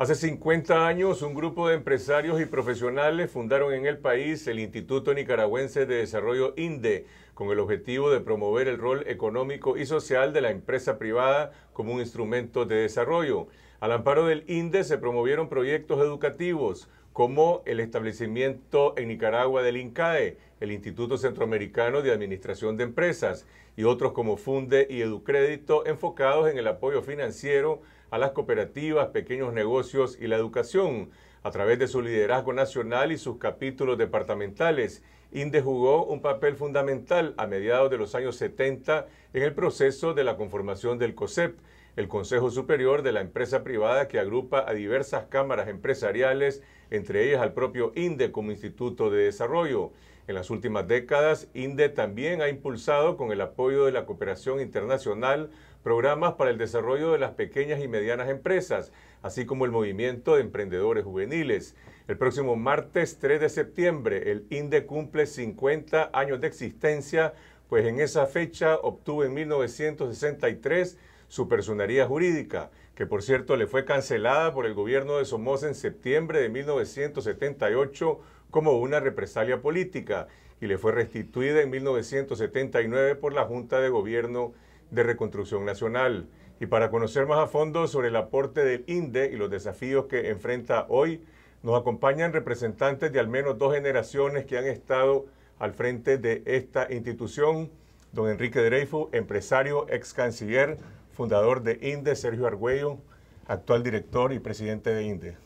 Hace 50 años, un grupo de empresarios y profesionales fundaron en el país el Instituto Nicaragüense de Desarrollo INDE, con el objetivo de promover el rol económico y social de la empresa privada como un instrumento de desarrollo. Al amparo del INDE se promovieron proyectos educativos, como el establecimiento en Nicaragua del INCAE, el Instituto Centroamericano de Administración de Empresas, y otros como Funde y Educrédito, enfocados en el apoyo financiero a las cooperativas, pequeños negocios y la educación. A través de su liderazgo nacional y sus capítulos departamentales, INDE jugó un papel fundamental a mediados de los años 70 en el proceso de la conformación del COSEP, el Consejo Superior de la Empresa Privada que agrupa a diversas cámaras empresariales, entre ellas al propio INDE como Instituto de Desarrollo. En las últimas décadas, INDE también ha impulsado, con el apoyo de la cooperación internacional, programas para el desarrollo de las pequeñas y medianas empresas, así como el movimiento de emprendedores juveniles. El próximo martes 3 de septiembre, el INDE cumple 50 años de existencia, pues en esa fecha obtuvo en 1963 su personería jurídica, que por cierto le fue cancelada por el gobierno de Somoza en septiembre de 1978 como una represalia política y le fue restituida en 1979 por la Junta de Gobierno de Reconstrucción Nacional. Y para conocer más a fondo sobre el aporte del INDE y los desafíos que enfrenta hoy, nos acompañan representantes de al menos dos generaciones que han estado al frente de esta institución. Don Enrique Dreyfu, empresario, ex canciller, fundador de INDE, Sergio Argüello, actual director y presidente de INDE.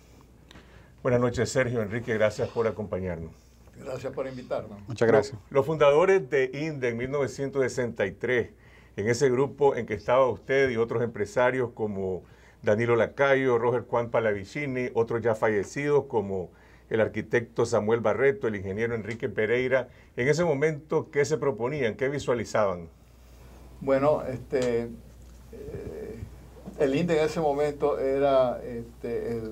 Buenas noches, Sergio, Enrique, gracias por acompañarnos. Gracias por invitarnos. Muchas gracias. los fundadores de INDE en 1963 en ese grupo en que estaba usted y otros empresarios como Danilo Lacayo, Roger Juan Palavicini, otros ya fallecidos como el arquitecto Samuel Barreto, el ingeniero Enrique Pereira. En ese momento, ¿qué se proponían? ¿Qué visualizaban? Bueno, este, eh, el INDE en ese momento era este, el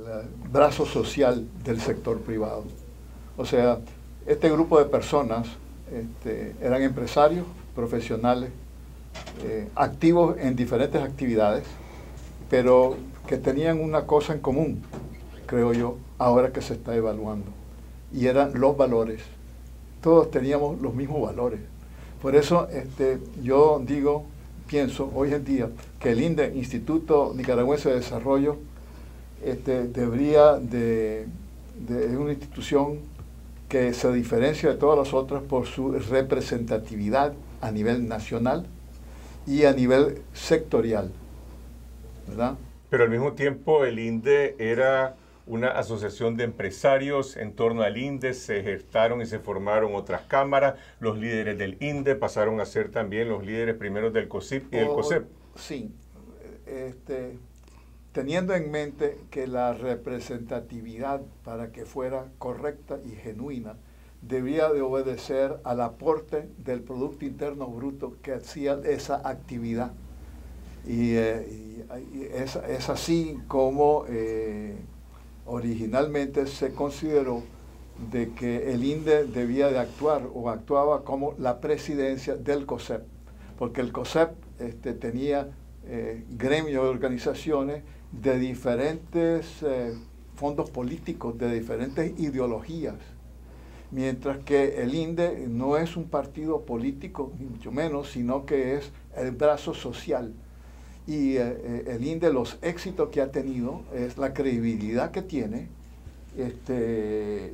brazo social del sector privado. O sea, este grupo de personas este, eran empresarios, profesionales, eh, activos en diferentes actividades, pero que tenían una cosa en común, creo yo, ahora que se está evaluando, y eran los valores. Todos teníamos los mismos valores. Por eso este, yo digo, pienso hoy en día, que el INDE, Instituto Nicaragüense de Desarrollo, este, debería de, de una institución que se diferencia de todas las otras por su representatividad a nivel nacional y a nivel sectorial. ¿verdad? Pero al mismo tiempo el INDE era una asociación de empresarios en torno al INDE, se gestaron y se formaron otras cámaras, los líderes del INDE pasaron a ser también los líderes primeros del COSIP y del COSEP. Sí, este, teniendo en mente que la representatividad para que fuera correcta y genuina, debía de obedecer al aporte del Producto Interno Bruto que hacía esa actividad. Y, eh, es, así como eh, originalmente se consideró de que el INDE debía de actuar o actuaba como la presidencia del COSEP, porque el COSEP este, tenía eh, gremios de organizaciones de diferentes fondos políticos, de diferentes ideologías mientras que el INDE no es un partido político, ni mucho menos, sino que es el brazo social. Y eh, eh, el INDE, los éxitos que ha tenido, es la credibilidad que tiene, este,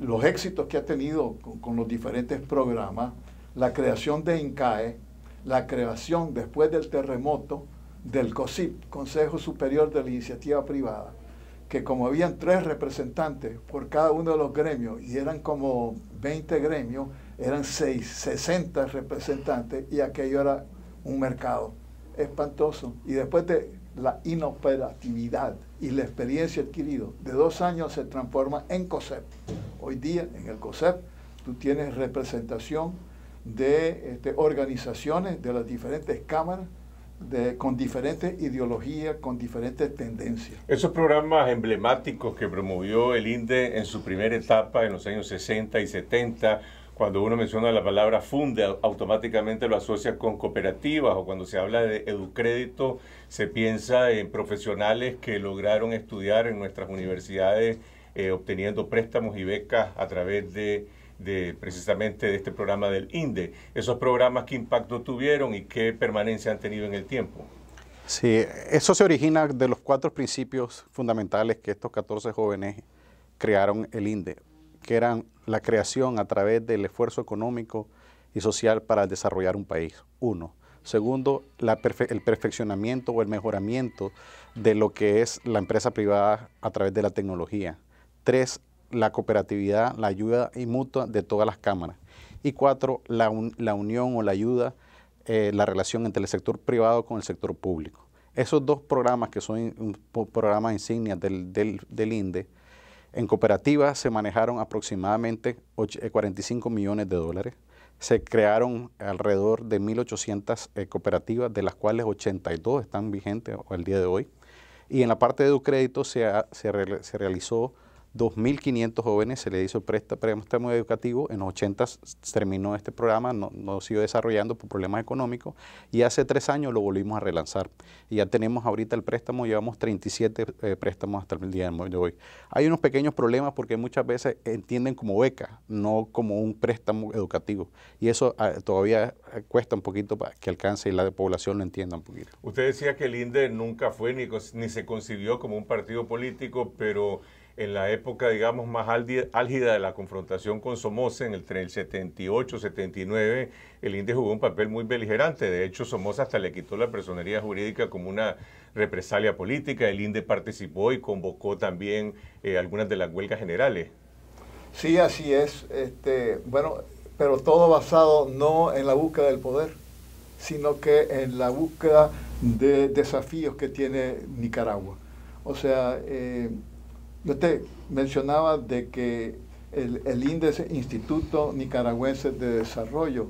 los éxitos que ha tenido con, con, los diferentes programas, la creación de INCAE, la creación después del terremoto del COSIP, Consejo Superior de la Iniciativa Privada que como habían tres representantes por cada uno de los gremios y eran como 20 gremios, eran 60 representantes y aquello era un mercado espantoso. Y después de la inoperatividad y la experiencia adquirida de dos años se transforma en COSEP. Hoy día en el COSEP tú tienes representación de este, organizaciones de las diferentes cámaras con diferentes ideologías, con diferentes tendencias. Esos programas emblemáticos que promovió el INDE en su primera etapa en los años 60 y 70, cuando uno menciona la palabra funde, automáticamente lo asocia con cooperativas o cuando se habla de educrédito, se piensa en profesionales que lograron estudiar en nuestras universidades eh, obteniendo préstamos y becas a través de de precisamente de este programa del INDE. Esos programas, ¿qué impacto tuvieron y qué permanencia han tenido en el tiempo? Sí, eso se origina de los cuatro principios fundamentales que estos 14 jóvenes crearon el INDE, que eran la creación a través del esfuerzo económico y social para desarrollar un país. Uno. Segundo, el perfeccionamiento o el mejoramiento de lo que es la empresa privada a través de la tecnología. Tres, la cooperatividad, la ayuda y mutua de todas las cámaras. Y cuatro, la, unión o la ayuda, eh, la relación entre el sector privado con el sector público. Esos dos programas que son programas insignia del, del, INDE, en cooperativas se manejaron aproximadamente 45 eh, millones de dólares. Se crearon alrededor de 1.800 eh, cooperativas, de las cuales 82 están vigentes al día de hoy. Y en la parte de crédito se, se realizó 2.500 jóvenes se le hizo préstamo educativo, en los 80 terminó este programa, no, no, siguió desarrollando por problemas económicos y hace tres años lo volvimos a relanzar. Y ya tenemos ahorita el préstamo, llevamos 37 eh, préstamos hasta el día de hoy. Hay unos pequeños problemas porque muchas veces entienden como beca, no como un préstamo educativo. Y eso ah, todavía eh, cuesta un poquito para que alcance y la población lo entienda un poquito. Usted decía que el INDE nunca fue ni, ni se concibió como un partido político, pero en la época, digamos, más álgida de la confrontación con Somoza, en el, el 78-79, el INDE jugó un papel muy beligerante. De hecho, Somoza hasta le quitó la personería jurídica como una represalia política. El INDE participó y convocó también eh, algunas de las huelgas generales. Sí, así es. Este, bueno, pero todo basado no en la búsqueda del poder, sino que en la búsqueda de desafíos que tiene Nicaragua. O sea, eh, Usted mencionaba de que el, el índice Instituto Nicaragüense de Desarrollo,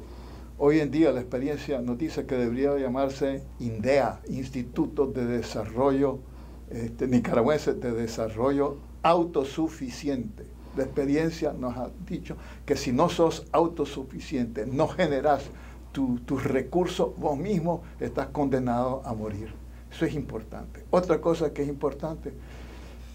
hoy en día la experiencia nos dice que debería llamarse INDEA, Instituto de Desarrollo este, Nicaragüense de Desarrollo Autosuficiente. La experiencia nos ha dicho que si no sos autosuficiente, no generas tus recursos vos mismo, estás condenado a morir. Eso es importante. Otra cosa que es importante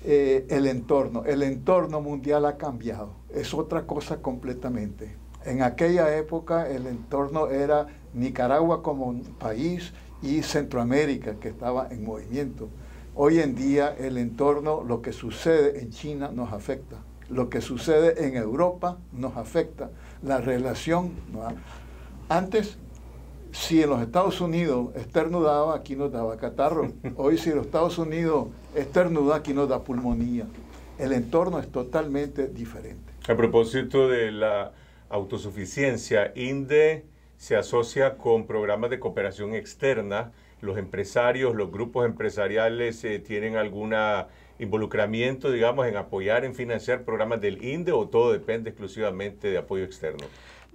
eh, el entorno. El entorno mundial ha cambiado, es otra cosa completamente. En aquella época el entorno era Nicaragua como un país y Centroamérica que estaba en movimiento. Hoy en día el entorno, lo que sucede en China nos afecta, lo que sucede en Europa nos afecta, la relación. ¿no? Antes si en los Estados Unidos esternudaba, aquí nos daba catarro. Hoy si en los Estados Unidos esternuda, aquí nos da pulmonía. El entorno es totalmente diferente. A propósito de la autosuficiencia, INDE se asocia con programas de cooperación externa. Los empresarios, los grupos empresariales eh, tienen algún involucramiento, digamos, en apoyar, en financiar programas del INDE o todo depende exclusivamente de apoyo externo.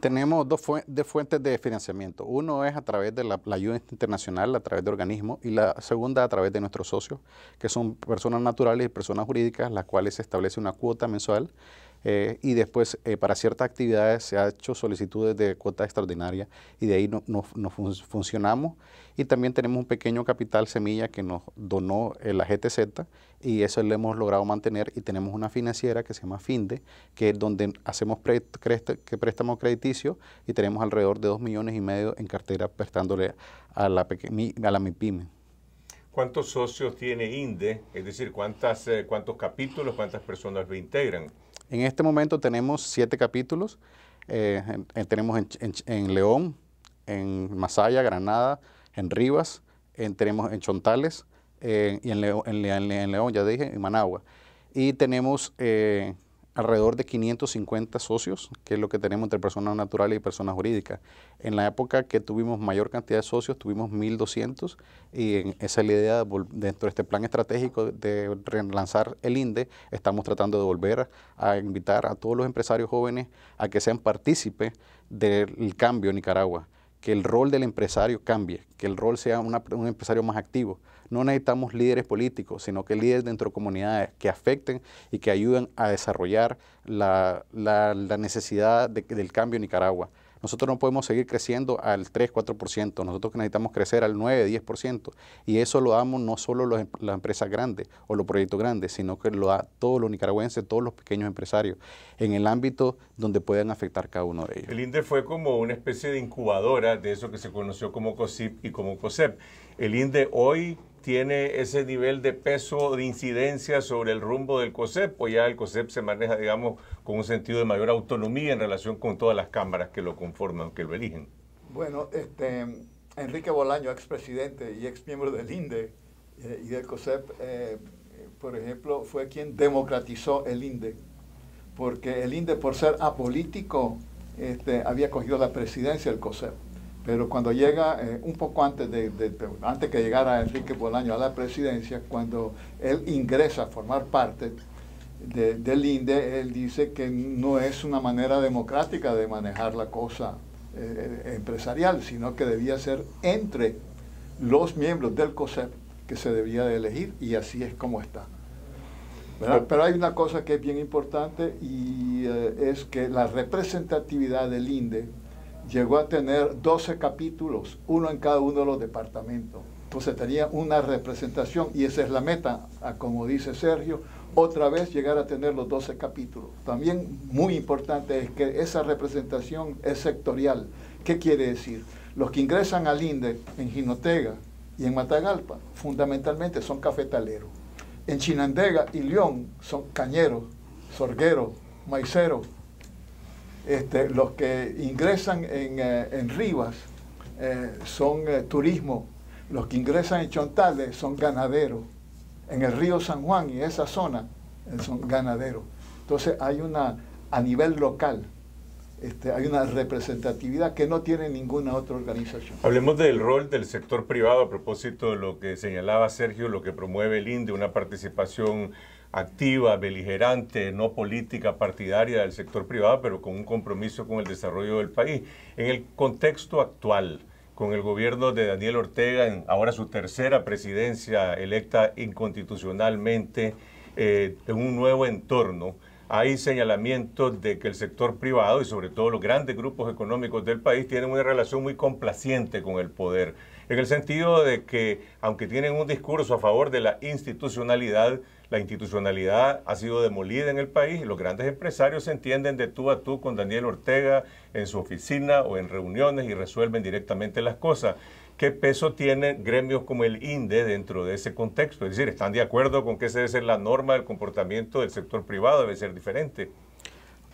Tenemos dos, de fuentes de financiamiento. Uno es a través de la, la, ayuda internacional, a través de organismos, y la segunda a través de nuestros socios, que son personas naturales y personas jurídicas, las cuales se establece una cuota mensual eh, y después, eh, para ciertas actividades, se ha hecho solicitudes de cuotas extraordinarias y de ahí nos funcionamos. Y también tenemos un pequeño capital semilla que nos donó la GTZ y eso lo hemos logrado mantener. Y tenemos una financiera que se llama FINDE, que es donde hacemos préstamos crediticio y tenemos alrededor de dos millones y medio en cartera prestándole a la, a la MIPYME. ¿Cuántos socios tiene INDE? Es decir, ¿cuántas, eh, ¿cuántos capítulos, cuántas personas lo integran? En este momento tenemos siete capítulos. Eh, eh, tenemos en, León, en Masaya, Granada, en Rivas, tenemos en Chontales eh, y en León, ya dije, en Managua. Y tenemos alrededor de 550 socios, que es lo que tenemos entre personas naturales y personas jurídicas. En la época que tuvimos mayor cantidad de socios, tuvimos 1.200, y en esa es la idea dentro de este plan estratégico de relanzar el INDE. Estamos tratando de volver a invitar a todos los empresarios jóvenes a que sean partícipes del cambio en Nicaragua, que el rol del empresario cambie, que el rol sea un empresario más activo, no necesitamos líderes políticos, sino que líderes dentro de comunidades que afecten y que ayuden a desarrollar la, necesidad del cambio en Nicaragua. Nosotros no podemos seguir creciendo al 3-4%, nosotros necesitamos crecer al 9-10%. Y eso lo damos no solo em, las empresas grandes o los proyectos grandes, sino que lo da todos los nicaragüenses, todos los pequeños empresarios, en el ámbito donde puedan afectar cada uno de ellos. El INDE fue como una especie de incubadora de eso que se conoció como COSIP y como COSEP. El INDE hoy tiene ese nivel de peso de incidencia sobre el rumbo del COSEP, pues ya el COSEP se maneja, digamos, con un sentido de mayor autonomía en relación con todas las cámaras que lo conforman, que lo eligen. Bueno, este, Enrique Bolaño, expresidente y ex miembro del INDE eh, y del COSEP, eh, por ejemplo, fue quien democratizó el INDE, porque el INDE por ser apolítico este, había cogido la presidencia del COSEP. Pero cuando llega, eh, un poco antes, de, antes que llegara Enrique Bolaño a la presidencia, cuando él ingresa a formar parte del INDE, él dice que no es una manera democrática de manejar la cosa eh, empresarial, sino que debía ser entre los miembros del COSEP que se debía de elegir y así es como está. Pero hay una cosa que es bien importante y eh, es que la representatividad del INDE llegó a tener 12 capítulos, uno en cada uno de los departamentos. Entonces tenía una representación y esa es la meta, como dice Sergio, otra vez llegar a tener los 12 capítulos. También muy importante es que esa representación es sectorial. ¿Qué quiere decir? Los que ingresan al INDE en jinotega y en Matagalpa, fundamentalmente son cafetaleros. En Chinandega y León son cañeros, sorgueros, maiceros, este, los que ingresan en, eh, en Rivas eh, son eh, turismo, los que ingresan en Chontales son ganaderos, en el río San Juan y esa zona son ganaderos. Entonces hay una, a nivel local, este, hay una representatividad que no tiene ninguna otra organización. Hablemos del rol del sector privado a propósito de lo que señalaba Sergio, lo que promueve el INDE, una participación activa, beligerante, no política, partidaria del sector privado, pero con un compromiso con el desarrollo del país. En el contexto actual, con el gobierno de Daniel Ortega, en ahora su tercera presidencia electa inconstitucionalmente, en eh, un nuevo entorno, hay señalamientos de que el sector privado y sobre todo los grandes grupos económicos del país tienen una relación muy complaciente con el poder en el sentido de que, aunque tienen un discurso a favor de la institucionalidad, la institucionalidad ha sido demolida en el país y los grandes empresarios se entienden de tú a tú con Daniel Ortega en su oficina o en reuniones y resuelven directamente las cosas. ¿Qué peso tienen gremios como el INDE dentro de ese contexto? Es decir, ¿están de acuerdo con que esa debe ser la norma del comportamiento del sector privado? Debe ser diferente.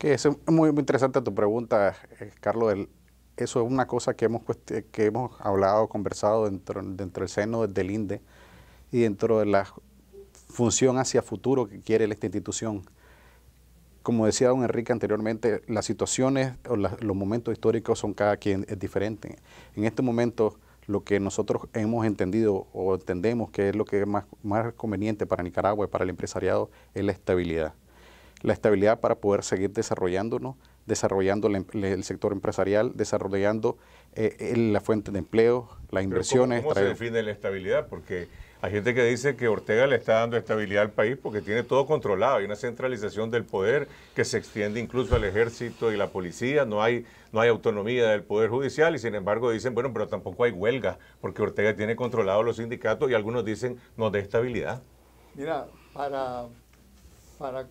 es muy, muy interesante tu pregunta, eh, Carlos eso es una cosa que hemos, que hemos hablado, conversado dentro, del seno del INDE y dentro de la función hacia futuro que quiere esta institución. Como decía don Enrique anteriormente, las situaciones o los momentos históricos son cada quien es diferente. En este momento, lo que nosotros hemos entendido o entendemos que es lo que es más, más conveniente para Nicaragua y para el empresariado es la estabilidad. La estabilidad para poder seguir desarrollándonos desarrollando em, el sector empresarial, desarrollando eh, la fuente de empleo, las inversiones. ¿Cómo, se define la estabilidad? Porque hay gente que dice que Ortega le está dando estabilidad al país porque tiene todo controlado, hay una centralización del poder que se extiende incluso al ejército y la policía, no hay, no hay autonomía del poder judicial y sin embargo dicen, bueno, pero tampoco hay huelga porque Ortega tiene controlado los sindicatos y algunos dicen, no de estabilidad. Mira, para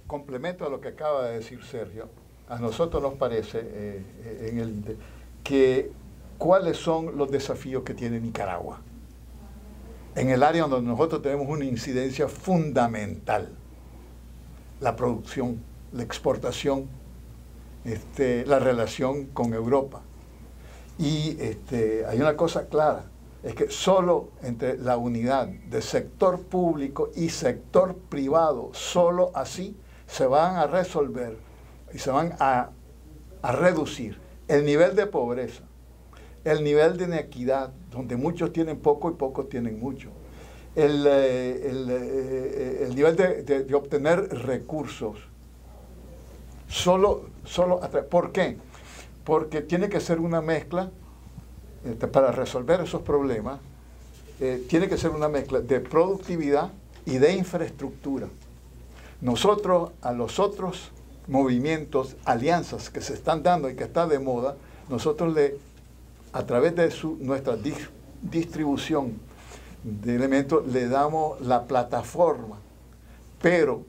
complemento a lo que acaba de decir Sergio, a nosotros nos parece eh, en el, que cuáles son los desafíos que tiene Nicaragua en el área donde nosotros tenemos una incidencia fundamental, la producción, la exportación, este, la relación con Europa. Y este, hay una cosa clara, es que solo entre la unidad de sector público y sector privado, solo así se van a resolver y se van a, reducir el nivel de pobreza, el nivel de inequidad, donde muchos tienen poco y pocos tienen mucho, el, eh, eh, eh, nivel de, obtener recursos. Solo, solo ¿Por qué? Porque tiene que ser una mezcla, este, para resolver esos problemas, tiene que ser una mezcla de productividad y de infraestructura. Nosotros a los otros movimientos, alianzas que se están dando y que está de moda, nosotros le, a través de nuestra distribución de elementos le damos la plataforma, pero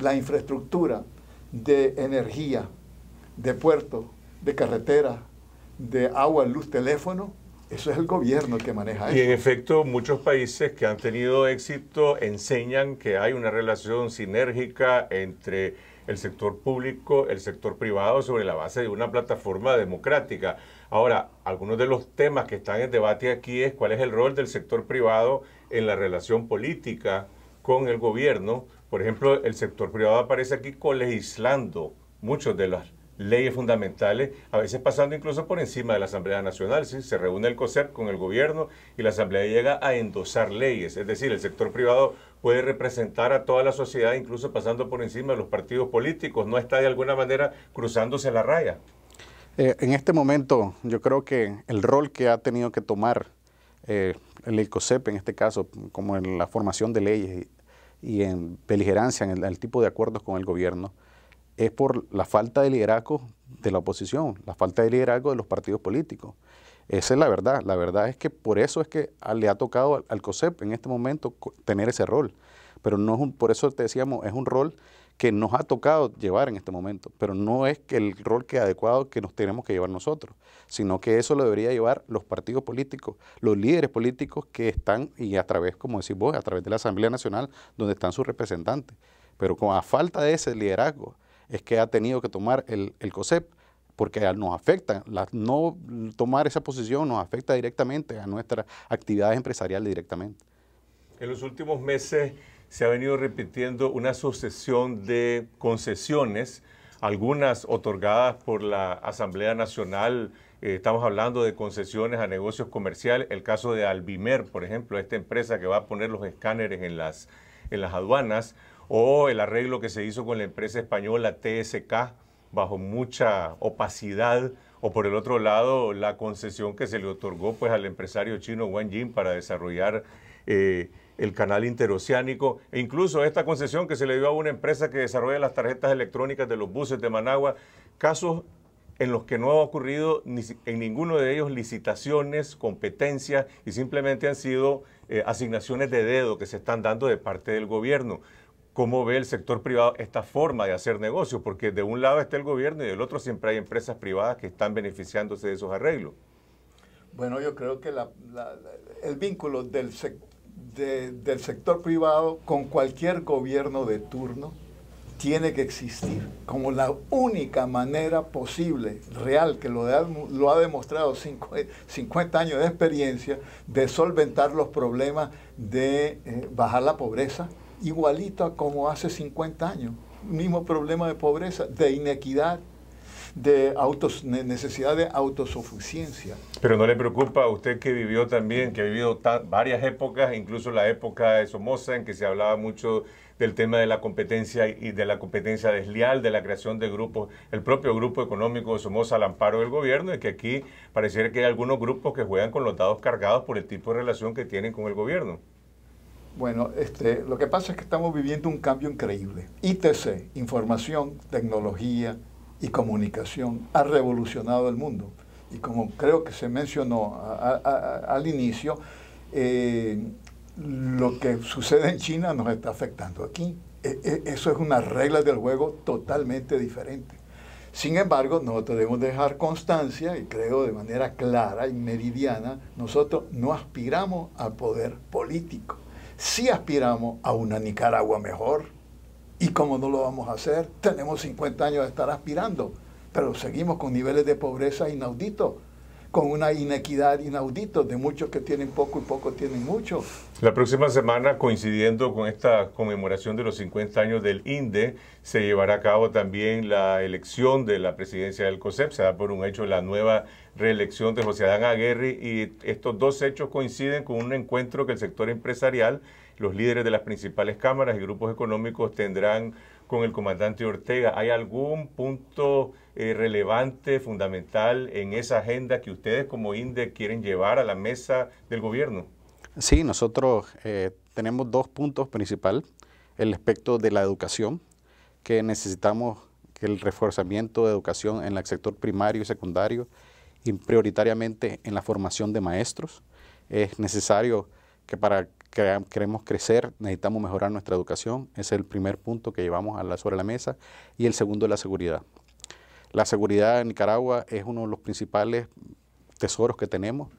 la infraestructura de energía, de puerto, de carretera, de agua, luz, teléfono, eso es el gobierno que maneja eso. Y en efecto, muchos países que han tenido éxito enseñan que hay una relación sinérgica entre el sector público, el sector privado, sobre la base de una plataforma democrática. Ahora, algunos de los temas que están en debate aquí es cuál es el rol del sector privado en la relación política con el gobierno. Por ejemplo, el sector privado aparece aquí colegislando muchos de los leyes fundamentales, a veces pasando incluso por encima de la Asamblea Nacional. Se reúne el COSEP con el gobierno y la Asamblea llega a endosar leyes, es decir, el sector privado puede representar a toda la sociedad, incluso pasando por encima de los partidos políticos, no está de alguna manera cruzándose la raya. Eh, en este momento, yo creo que el rol que ha tenido que tomar eh, el COSEP en este caso, como en la formación de leyes y, en beligerancia, en el, tipo de acuerdos con el gobierno, es por la falta de liderazgo de la oposición, la falta de liderazgo de los partidos políticos. Esa es la verdad. La verdad es que por eso es que le ha tocado al COSEP en este momento tener ese rol. Pero no es un, por eso te decíamos, es un rol que nos ha tocado llevar en este momento, pero no es que el rol que adecuado que nos tenemos que llevar nosotros, sino que eso lo debería llevar los partidos políticos, los líderes políticos que están, y a través, como decís vos, a través de la Asamblea Nacional, donde están sus representantes. Pero con a falta de ese liderazgo, es que ha tenido que tomar el, el COSEP, porque nos afecta, la, no tomar esa posición nos afecta directamente a nuestras actividades empresariales directamente. En los últimos meses se ha venido repitiendo una sucesión de concesiones, algunas otorgadas por la Asamblea Nacional, eh, estamos hablando de concesiones a negocios comerciales, el caso de Albimer, por ejemplo, esta empresa que va a poner los escáneres en las, en las aduanas, o el arreglo que se hizo con la empresa española TSK bajo mucha opacidad, o por el otro lado la concesión que se le otorgó pues al empresario chino Wang Jin para desarrollar eh, el canal interoceánico e incluso esta concesión que se le dio a una empresa que desarrolla las tarjetas electrónicas de los buses de Managua, casos en los que no ha ocurrido ni, en ninguno de ellos licitaciones, competencias y simplemente han sido eh, asignaciones de dedo que se están dando de parte del gobierno cómo ve el sector privado esta forma de hacer negocios, porque de un lado está el gobierno y del otro siempre hay empresas privadas que están beneficiándose de esos arreglos. Bueno, yo creo que el vínculo del, sector privado con cualquier gobierno de turno tiene que existir como la única manera posible, real, que lo, de, lo ha demostrado 50 años de experiencia, de solventar los problemas de eh, bajar la pobreza, igualita como hace 50 años. Mismo problema de pobreza, de inequidad, de autos, necesidad de autosuficiencia. Pero no le preocupa a usted que vivió también, que ha vivido varias épocas, incluso la época de Somoza, en que se hablaba mucho del tema de la competencia y de la competencia desleal, de la creación de grupos, el propio grupo económico de Somoza al amparo del gobierno, y que aquí pareciera que hay algunos grupos que juegan con los dados cargados por el tipo de relación que tienen con el gobierno. Bueno, este, lo que pasa es que estamos viviendo un cambio increíble. ITC, información, tecnología y comunicación, ha revolucionado el mundo. Y como creo que se mencionó al inicio, eh, lo que sucede en China nos está afectando aquí. E, e, eso es una regla del juego totalmente diferente. Sin embargo, nosotros debemos dejar constancia, y creo de manera clara y meridiana, nosotros no aspiramos al poder político si aspiramos a una Nicaragua mejor. ¿Y cómo no lo vamos a hacer? Tenemos 50 años de estar aspirando, pero seguimos con niveles de pobreza inauditos con una inequidad inaudita de muchos que tienen poco y poco tienen mucho. La próxima semana, coincidiendo con esta conmemoración de los 50 años del INDE, se llevará a cabo también la elección de la presidencia del COSEP. Se da por un hecho la nueva reelección de José Adán Aguirre y estos dos hechos coinciden con un encuentro que el sector empresarial, los líderes de las principales cámaras y grupos económicos tendrán con el comandante Ortega. ¿Hay algún punto eh, relevante, fundamental en esa agenda que ustedes como INDE quieren llevar a la mesa del gobierno? Sí, nosotros eh, tenemos dos puntos principales. El aspecto de la educación, que necesitamos que el reforzamiento de educación en el sector primario y secundario y prioritariamente en la formación de maestros. Es necesario que para que queremos crecer necesitamos mejorar nuestra educación. es el primer punto que llevamos a sobre la mesa. Y el segundo es la seguridad. La seguridad en Nicaragua es uno de los principales tesoros que tenemos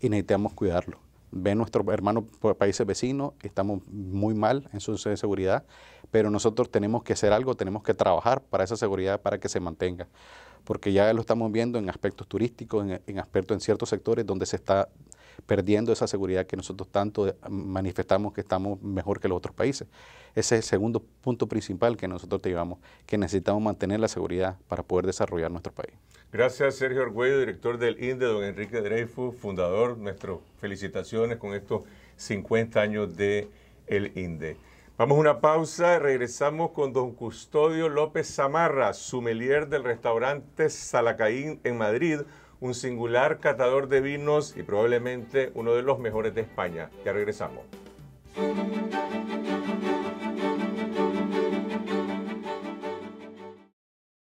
y necesitamos cuidarlo. Ven nuestros hermanos países vecinos, estamos muy mal en su seguridad, pero nosotros tenemos que hacer algo, tenemos que trabajar para esa seguridad, para que se mantenga porque ya lo estamos viendo en aspectos turísticos, en, aspecto en ciertos sectores donde se está perdiendo esa seguridad que nosotros tanto eh, manifestamos que estamos mejor que los otros países. Ese es el segundo punto principal que nosotros te llevamos, que necesitamos mantener la seguridad para poder desarrollar nuestro país. Gracias Sergio Arguello, director del INDE, don Enrique Dreyfus, fundador. Nuestras felicitaciones con estos 50 años de el INDE. Vamos a una pausa, regresamos con don Custodio López Zamarra, sumelier del restaurante Salacaín en Madrid un singular catador de vinos y probablemente uno de los mejores de España. Ya regresamos.